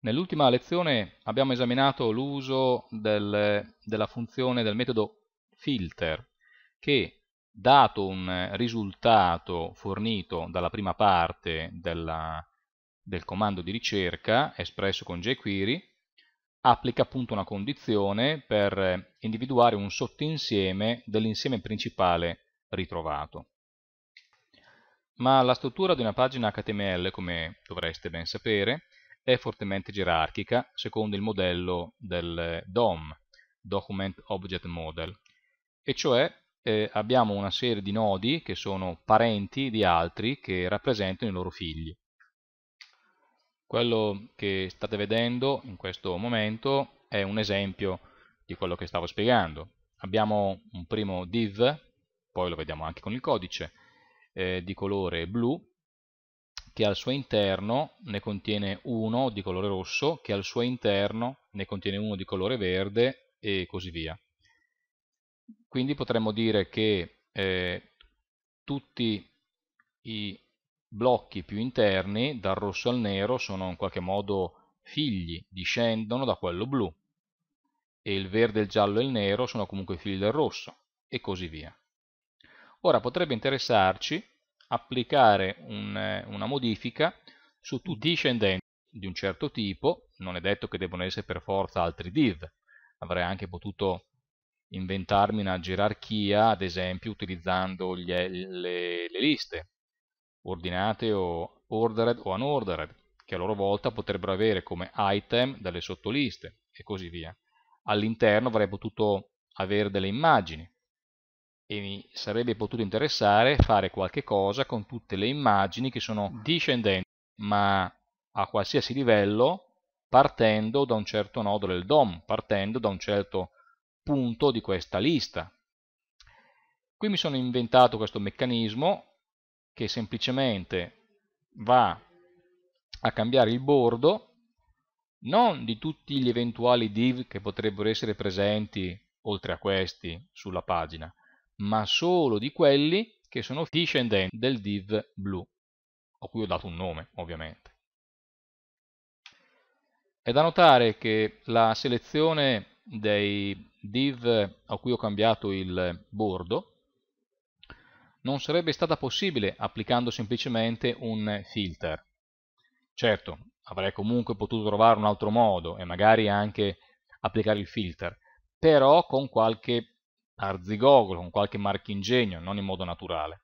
Nell'ultima lezione abbiamo esaminato l'uso del, della funzione del metodo filter che dato un risultato fornito dalla prima parte della, del comando di ricerca espresso con jQuery applica appunto una condizione per individuare un sottoinsieme dell'insieme principale ritrovato. Ma la struttura di una pagina HTML, come dovreste ben sapere, è fortemente gerarchica secondo il modello del DOM, Document Object Model, e cioè eh, abbiamo una serie di nodi che sono parenti di altri che rappresentano i loro figli. Quello che state vedendo in questo momento è un esempio di quello che stavo spiegando. Abbiamo un primo div, poi lo vediamo anche con il codice, eh, di colore blu, che al suo interno ne contiene uno di colore rosso, che al suo interno ne contiene uno di colore verde e così via. Quindi potremmo dire che eh, tutti i blocchi più interni, dal rosso al nero, sono in qualche modo figli, discendono da quello blu, e il verde, il giallo e il nero sono comunque figli del rosso, e così via. Ora potrebbe interessarci applicare un, eh, una modifica su tutti i discendenti di un certo tipo, non è detto che debbano essere per forza altri div, avrei anche potuto inventarmi una gerarchia, ad esempio utilizzando gli, le, le, liste, ordinate o ordered o unordered, che a loro volta potrebbero avere come item delle sottoliste e così via. All'interno avrei potuto avere delle immagini, e mi sarebbe potuto interessare fare qualche cosa con tutte le immagini che sono discendenti, ma a qualsiasi livello partendo da un certo nodo del DOM, partendo da un certo punto di questa lista. Qui mi sono inventato questo meccanismo che semplicemente va a cambiare il bordo non di tutti gli eventuali div che potrebbero essere presenti oltre a questi sulla pagina, ma solo di quelli che sono discendenti del div blu, a cui ho dato un nome ovviamente. È da notare che la selezione dei div a cui ho cambiato il bordo non sarebbe stata possibile applicando semplicemente un filter. Certo, avrei comunque potuto trovare un altro modo e magari anche applicare il filter, però con qualche arzigogolo, con qualche marchingegno, non in modo naturale.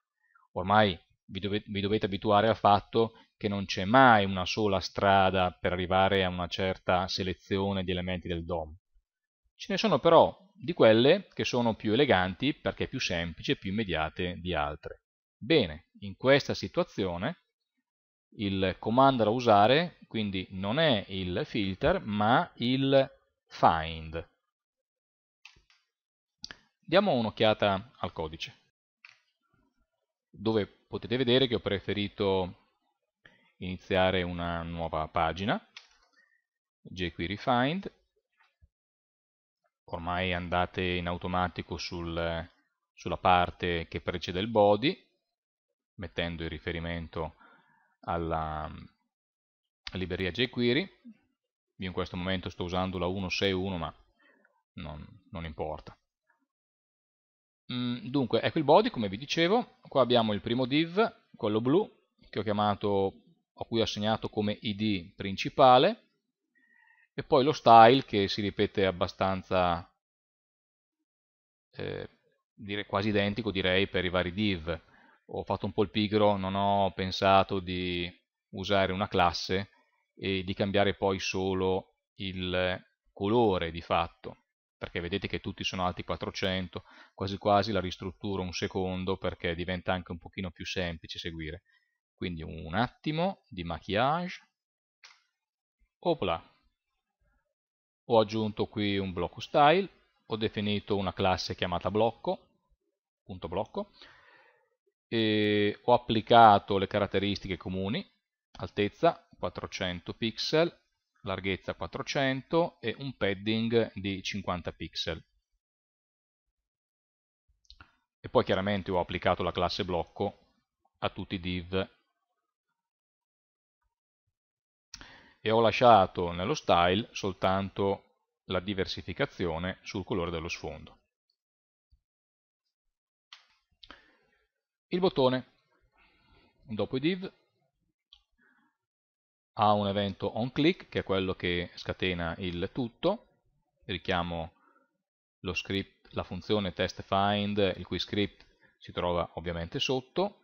Ormai vi dovete, vi dovete abituare al fatto che non c'è mai una sola strada per arrivare a una certa selezione di elementi del DOM. Ce ne sono però di quelle che sono più eleganti perché più semplici e più immediate di altre. Bene, in questa situazione il comando da usare quindi non è il filter ma il find Diamo un'occhiata al codice, dove potete vedere che ho preferito iniziare una nuova pagina, jQuery Find, ormai andate in automatico sul, sulla parte che precede il body, mettendo il riferimento alla libreria jQuery, io in questo momento sto usando la 1.6.1 ma non, non importa. Mm, dunque, ecco il body, come vi dicevo, qua abbiamo il primo div, quello blu, che ho chiamato, a cui ho assegnato come id principale, e poi lo style che si ripete abbastanza, eh, dire, quasi identico direi per i vari div. Ho fatto un po' il pigro, non ho pensato di usare una classe e di cambiare poi solo il colore di fatto perché vedete che tutti sono alti 400, quasi quasi la ristrutturo un secondo perché diventa anche un pochino più semplice seguire. Quindi un attimo di maquillage, opla, ho aggiunto qui un blocco style, ho definito una classe chiamata blocco, punto blocco, e ho applicato le caratteristiche comuni, altezza 400 pixel, larghezza 400 e un padding di 50 pixel. E poi chiaramente ho applicato la classe blocco a tutti i div e ho lasciato nello style soltanto la diversificazione sul colore dello sfondo. Il bottone, dopo i div, ha un evento onClick che è quello che scatena il tutto, richiamo script, la funzione testFind, il cui script si trova ovviamente sotto.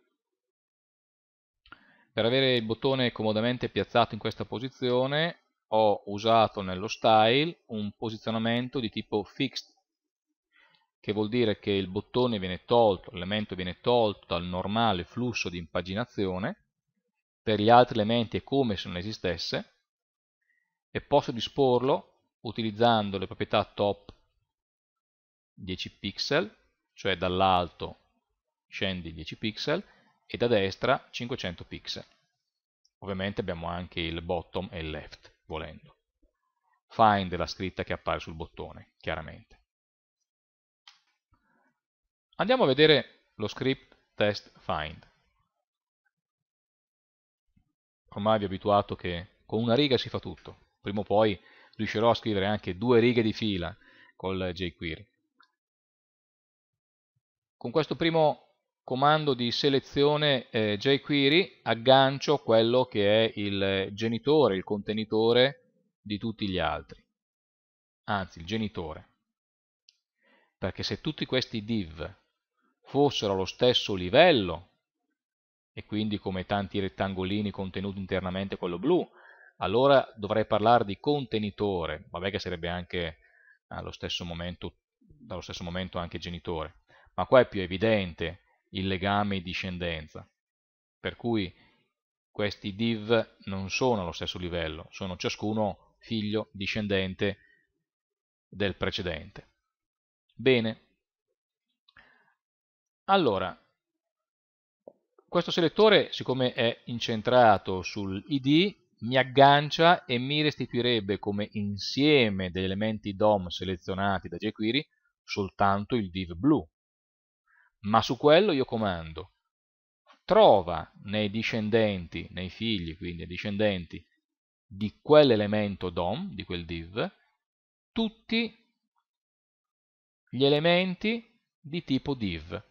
Per avere il bottone comodamente piazzato in questa posizione ho usato nello style un posizionamento di tipo fixed che vuol dire che il bottone viene tolto, l'elemento viene tolto dal normale flusso di impaginazione per gli altri elementi è come se non esistesse e posso disporlo utilizzando le proprietà top 10 pixel, cioè dall'alto scendi 10 pixel e da destra 500 pixel. Ovviamente abbiamo anche il bottom e il left, volendo. Find la scritta che appare sul bottone, chiaramente. Andiamo a vedere lo script test find ormai vi ho abituato che con una riga si fa tutto. Prima o poi riuscirò a scrivere anche due righe di fila col jQuery. Con questo primo comando di selezione eh, jQuery aggancio quello che è il genitore, il contenitore di tutti gli altri. Anzi, il genitore. Perché se tutti questi div fossero allo stesso livello, e quindi come tanti rettangolini contenuti internamente quello blu, allora dovrei parlare di contenitore, vabbè che sarebbe anche allo stesso momento, dallo stesso momento anche genitore, ma qua è più evidente il legame di discendenza, per cui questi div non sono allo stesso livello, sono ciascuno figlio discendente del precedente. Bene, allora, questo selettore, siccome è incentrato sul id mi aggancia e mi restituirebbe come insieme degli elementi DOM selezionati da jQuery soltanto il div blu. Ma su quello io comando trova nei discendenti, nei figli, quindi discendenti di quell'elemento DOM, di quel div, tutti gli elementi di tipo div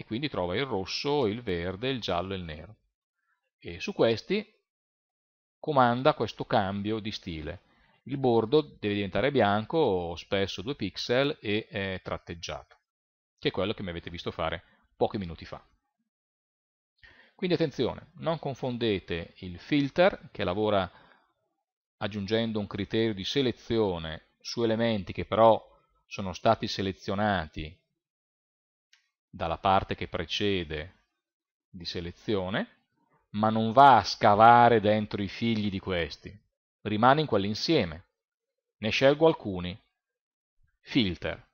e quindi trova il rosso, il verde, il giallo e il nero. E su questi comanda questo cambio di stile. Il bordo deve diventare bianco, spesso 2 pixel e è tratteggiato, che è quello che mi avete visto fare pochi minuti fa. Quindi attenzione, non confondete il filter che lavora aggiungendo un criterio di selezione su elementi che però sono stati selezionati dalla parte che precede di selezione, ma non va a scavare dentro i figli di questi, rimane in quell'insieme. Ne scelgo alcuni. Filter.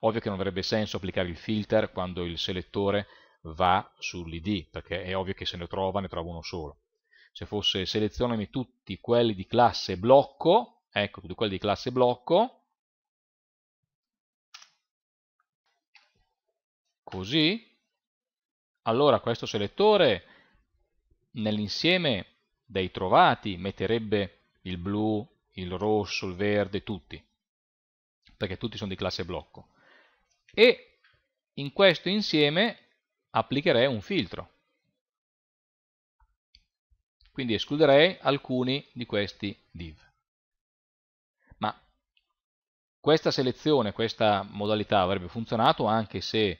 Ovvio che non avrebbe senso applicare il filter quando il selettore va sull'id, perché è ovvio che se ne trova, ne trova uno solo. Se fosse selezionami tutti quelli di classe blocco, ecco, tutti quelli di classe blocco, Così? Allora questo selettore nell'insieme dei trovati metterebbe il blu, il rosso, il verde, tutti, perché tutti sono di classe blocco. E in questo insieme applicherei un filtro. Quindi escluderei alcuni di questi div. Ma questa selezione, questa modalità avrebbe funzionato anche se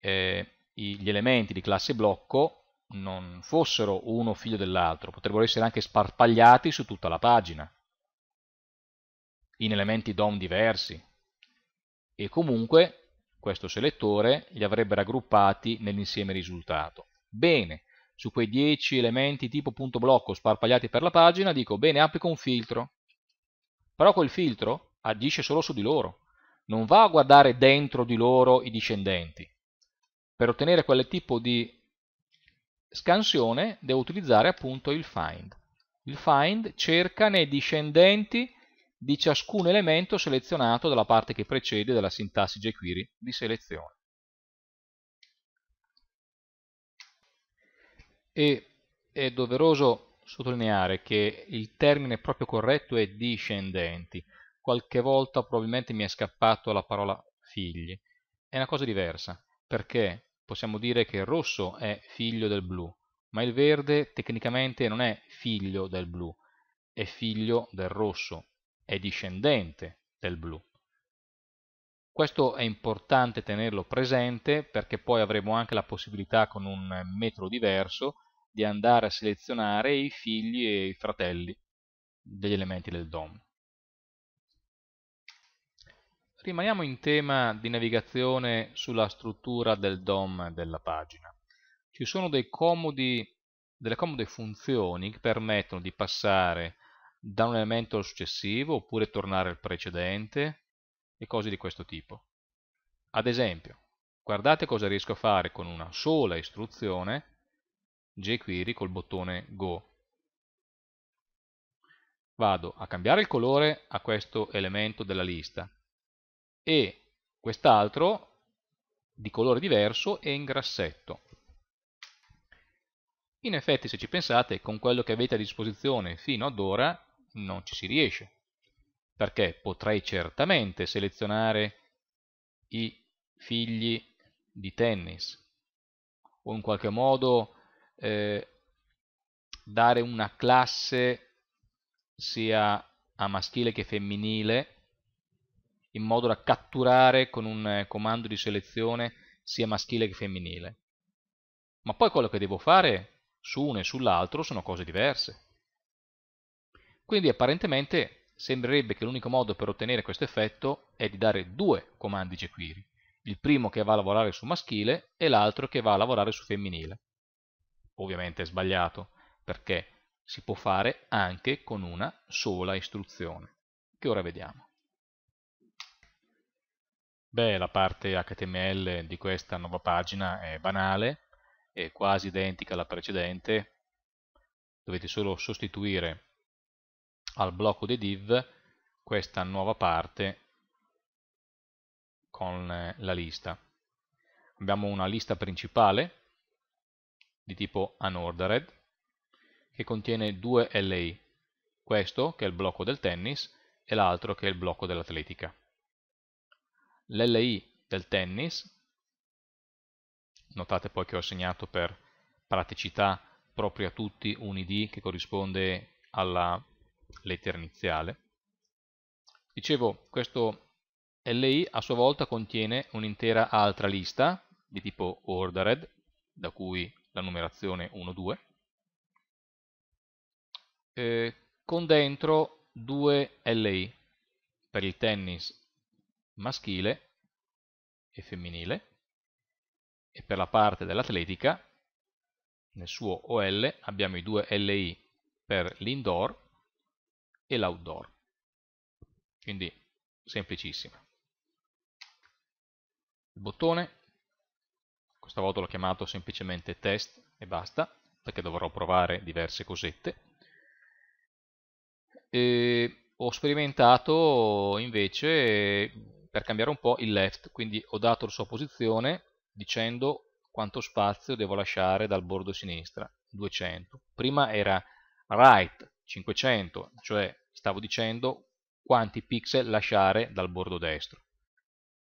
eh, gli elementi di classe blocco non fossero uno figlio dell'altro, potrebbero essere anche sparpagliati su tutta la pagina, in elementi DOM diversi, e comunque questo selettore li avrebbe raggruppati nell'insieme risultato. Bene, su quei 10 elementi tipo punto blocco sparpagliati per la pagina, dico bene, applico un filtro, però quel filtro agisce solo su di loro, non va a guardare dentro di loro i discendenti, per ottenere quel tipo di scansione devo utilizzare appunto il find. Il find cerca nei discendenti di ciascun elemento selezionato dalla parte che precede della sintassi jQuery di selezione. E è doveroso sottolineare che il termine proprio corretto è discendenti. Qualche volta probabilmente mi è scappato la parola figli. È una cosa diversa, perché possiamo dire che il rosso è figlio del blu, ma il verde tecnicamente non è figlio del blu, è figlio del rosso, è discendente del blu. Questo è importante tenerlo presente perché poi avremo anche la possibilità con un metro diverso di andare a selezionare i figli e i fratelli degli elementi del DOM. Rimaniamo in tema di navigazione sulla struttura del DOM della pagina. Ci sono comodi, delle comode funzioni che permettono di passare da un elemento al successivo oppure tornare al precedente e cose di questo tipo. Ad esempio, guardate cosa riesco a fare con una sola istruzione jQuery col bottone Go. Vado a cambiare il colore a questo elemento della lista e quest'altro di colore diverso è in grassetto. In effetti se ci pensate con quello che avete a disposizione fino ad ora non ci si riesce perché potrei certamente selezionare i figli di tennis o in qualche modo eh, dare una classe sia a maschile che femminile in modo da catturare con un eh, comando di selezione sia maschile che femminile. Ma poi quello che devo fare su uno e sull'altro sono cose diverse. Quindi apparentemente sembrerebbe che l'unico modo per ottenere questo effetto è di dare due comandi jQuery, il primo che va a lavorare su maschile e l'altro che va a lavorare su femminile. Ovviamente è sbagliato, perché si può fare anche con una sola istruzione, che ora vediamo. Beh, la parte HTML di questa nuova pagina è banale, è quasi identica alla precedente, dovete solo sostituire al blocco dei div questa nuova parte con eh, la lista. Abbiamo una lista principale di tipo unordered che contiene due LI, questo che è il blocco del tennis e l'altro che è il blocco dell'atletica l'LI del tennis, notate poi che ho assegnato per praticità proprio a tutti un ID che corrisponde alla lettera iniziale. Dicevo, questo LI a sua volta contiene un'intera altra lista di tipo ordered, da cui la numerazione 1, 2, eh, con dentro due LI per il tennis maschile e femminile e per la parte dell'atletica nel suo OL abbiamo i due LI per l'indoor e l'outdoor. Quindi semplicissima. Il bottone, questa volta l'ho chiamato semplicemente test e basta, perché dovrò provare diverse cosette. E ho sperimentato invece per cambiare un po' il left, quindi ho dato la sua posizione dicendo quanto spazio devo lasciare dal bordo sinistra, 200. Prima era right 500, cioè stavo dicendo quanti pixel lasciare dal bordo destro.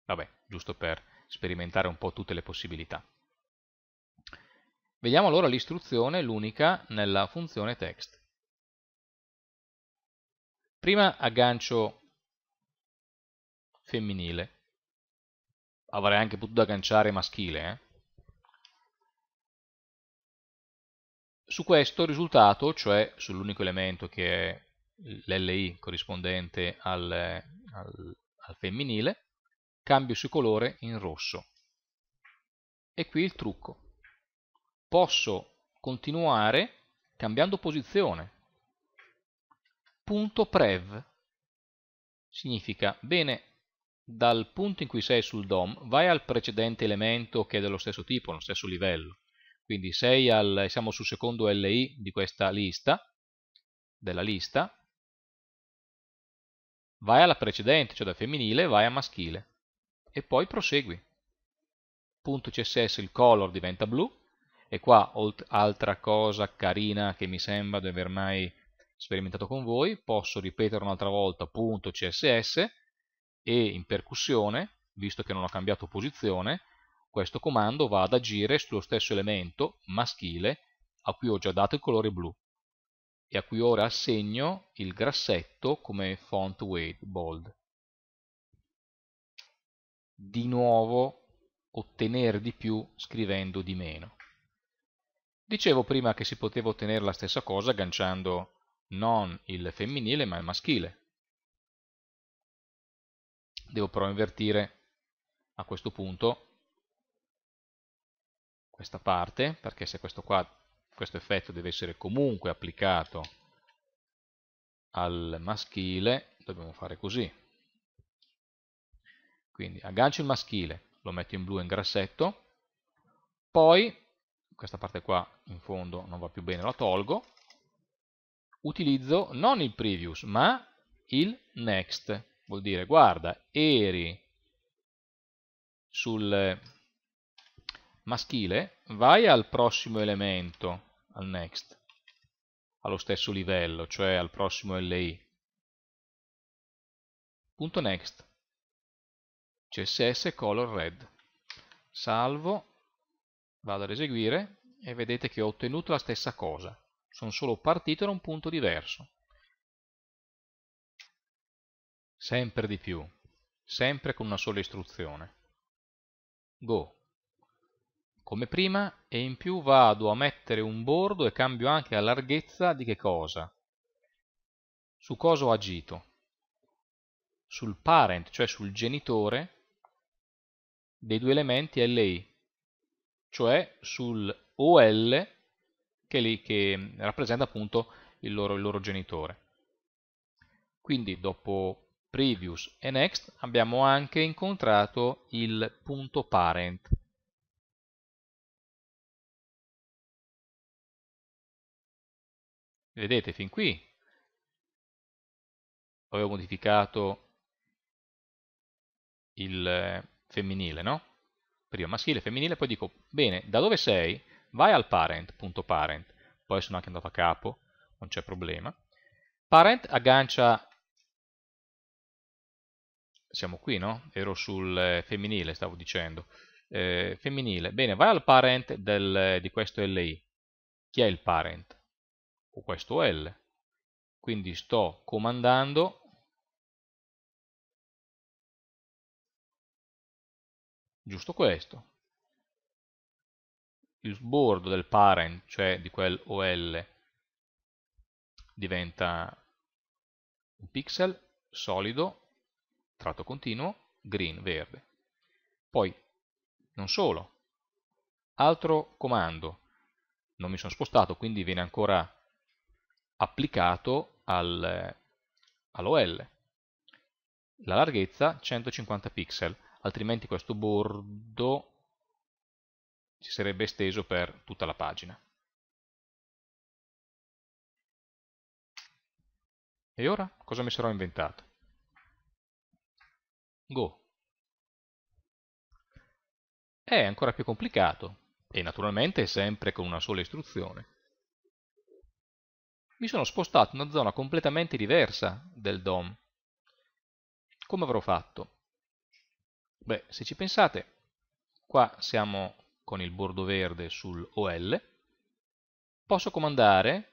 Vabbè, giusto per sperimentare un po' tutte le possibilità. Vediamo allora l'istruzione, l'unica, nella funzione text. Prima aggancio femminile. Avrei anche potuto agganciare maschile. Eh? Su questo risultato, cioè sull'unico elemento che è l'LI corrispondente al, al, al femminile, cambio su colore in rosso. E qui il trucco. Posso continuare cambiando posizione. Punto prev significa bene, dal punto in cui sei sul DOM vai al precedente elemento che è dello stesso tipo, lo stesso livello. Quindi al, siamo sul secondo LI di questa lista, della lista, vai alla precedente, cioè da femminile vai a maschile e poi prosegui. Punto CSS il color diventa blu e qua altra cosa carina che mi sembra di aver mai sperimentato con voi, posso ripetere un'altra volta punto CSS e in percussione, visto che non ho cambiato posizione, questo comando va ad agire sullo stesso elemento maschile a cui ho già dato il colore blu e a cui ora assegno il grassetto come font weight bold. Di nuovo ottenere di più scrivendo di meno. Dicevo prima che si poteva ottenere la stessa cosa agganciando non il femminile ma il maschile devo però invertire a questo punto questa parte, perché se questo, qua, questo effetto deve essere comunque applicato al maschile, dobbiamo fare così. Quindi aggancio il maschile, lo metto in blu in grassetto, poi questa parte qua in fondo non va più bene, la tolgo, utilizzo non il previous ma il next, vuol dire guarda, eri sul maschile, vai al prossimo elemento, al next, allo stesso livello, cioè al prossimo LI. Punto next, css color red, salvo, vado ad eseguire e vedete che ho ottenuto la stessa cosa, sono solo partito da un punto diverso sempre di più, sempre con una sola istruzione. Go. Come prima e in più vado a mettere un bordo e cambio anche la larghezza di che cosa? Su cosa ho agito? Sul parent, cioè sul genitore dei due elementi LI, cioè sul OL che, lì, che rappresenta appunto il loro, il loro genitore. Quindi dopo previous e next abbiamo anche incontrato il punto parent. Vedete fin qui avevo modificato il eh, femminile, no? Prima maschile, femminile, poi dico, bene, da dove sei? Vai al parent, punto parent, poi sono anche andato a capo, non c'è problema. Parent aggancia siamo qui, no? Ero sul eh, femminile, stavo dicendo. Eh, femminile. Bene, vai al parent del, di questo LI. Chi è il parent? O questo L. Quindi sto comandando giusto questo. Il bordo del parent, cioè di quel OL, diventa un pixel solido tratto continuo, green, verde. Poi, non solo, altro comando, non mi sono spostato, quindi viene ancora applicato al, eh, all'OL. La larghezza 150 pixel, altrimenti questo bordo si sarebbe esteso per tutta la pagina. E ora cosa mi sarò inventato? Go. È ancora più complicato e naturalmente sempre con una sola istruzione. Mi sono spostato in una zona completamente diversa del DOM. Come avrò fatto? Beh, se ci pensate, qua siamo con il bordo verde sul OL, posso comandare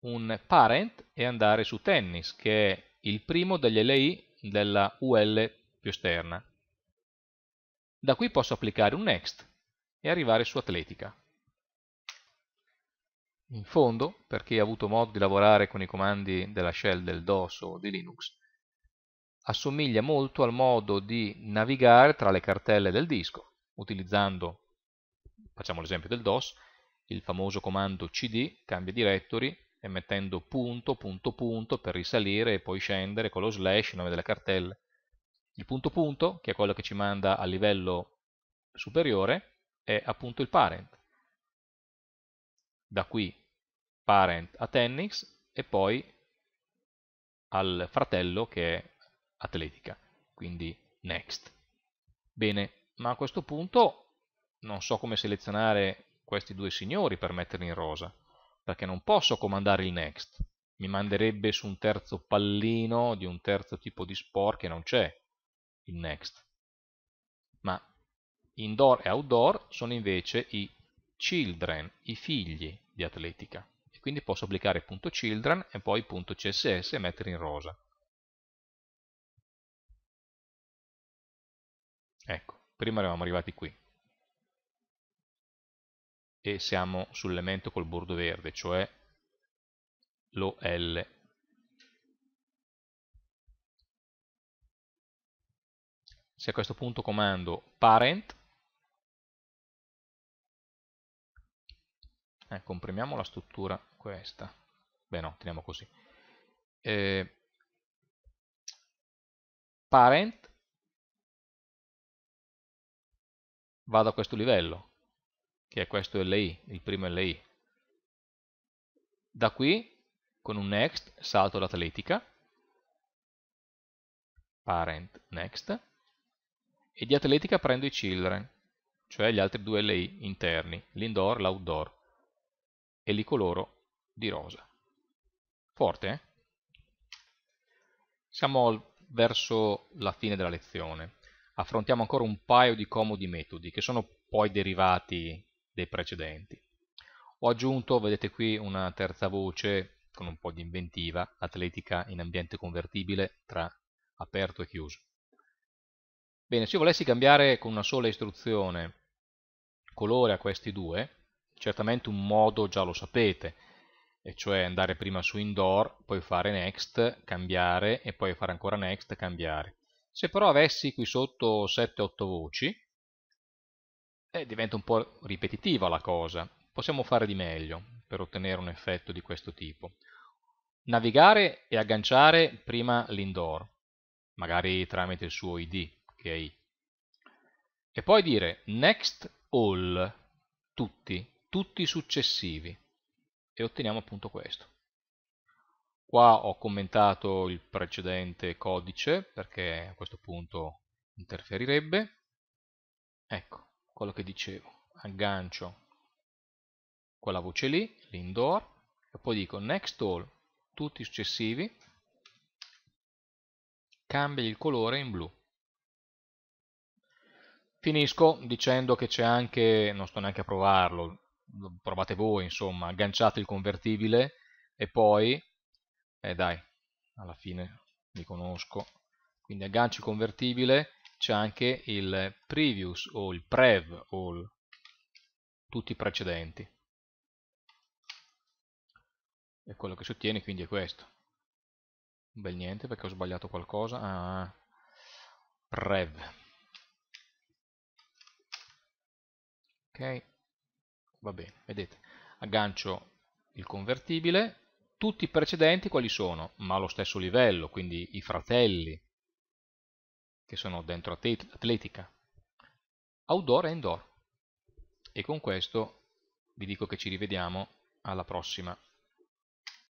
un parent e andare su tennis, che è il primo degli LI della UL più esterna. Da qui posso applicare un next e arrivare su atletica. In fondo, per chi ha avuto modo di lavorare con i comandi della shell del DOS o di Linux, assomiglia molto al modo di navigare tra le cartelle del disco, utilizzando, facciamo l'esempio del DOS, il famoso comando cd, cambia directory, e mettendo punto, punto, punto per risalire e poi scendere con lo slash, il nome delle cartelle. Il punto punto, che è quello che ci manda al livello superiore, è appunto il parent. Da qui parent a tennis e poi al fratello che è atletica, quindi next. Bene, ma a questo punto non so come selezionare questi due signori per metterli in rosa perché non posso comandare il next, mi manderebbe su un terzo pallino di un terzo tipo di sport che non c'è il next. Ma indoor e outdoor sono invece i children, i figli di atletica. E quindi posso applicare punto .children e poi punto .css e mettere in rosa. Ecco, prima eravamo arrivati qui e siamo sull'elemento col bordo verde, cioè lo L. Se a questo punto comando parent, eh, comprimiamo la struttura questa, beh no, teniamo così, eh, parent vado a questo livello, che è questo LI, il primo LI. Da qui, con un next, salto l'atletica, parent next, e di atletica prendo i children, cioè gli altri due LI interni, l'indoor e l'outdoor, e li coloro di rosa. Forte, eh? Siamo verso la fine della lezione. Affrontiamo ancora un paio di comodi metodi, che sono poi derivati dei precedenti. Ho aggiunto, vedete qui, una terza voce con un po' di inventiva, atletica in ambiente convertibile tra aperto e chiuso. Bene, se io volessi cambiare con una sola istruzione colore a questi due, certamente un modo già lo sapete, e cioè andare prima su indoor, poi fare next, cambiare e poi fare ancora next, cambiare. Se però avessi qui sotto 7-8 voci, e diventa un po' ripetitiva la cosa. Possiamo fare di meglio per ottenere un effetto di questo tipo. Navigare e agganciare prima l'indoor, magari tramite il suo id, che è i. E poi dire next all, tutti, tutti successivi. E otteniamo appunto questo. Qua ho commentato il precedente codice perché a questo punto interferirebbe. Ecco, quello che dicevo, aggancio quella voce lì, l'indoor, e poi dico next all, tutti i successivi, cambia il colore in blu. Finisco dicendo che c'è anche, non sto neanche a provarlo, provate voi insomma, agganciate il convertibile e poi, eh dai, alla fine mi conosco, quindi aggancio il convertibile c'è anche il previous o il prev o tutti i precedenti. E quello che si ottiene quindi è questo. Un bel niente perché ho sbagliato qualcosa. Ah, ah, prev. Ok, va bene, vedete. Aggancio il convertibile. Tutti i precedenti quali sono? Ma allo stesso livello, quindi i fratelli che sono dentro atletica, outdoor e indoor. E con questo vi dico che ci rivediamo alla prossima.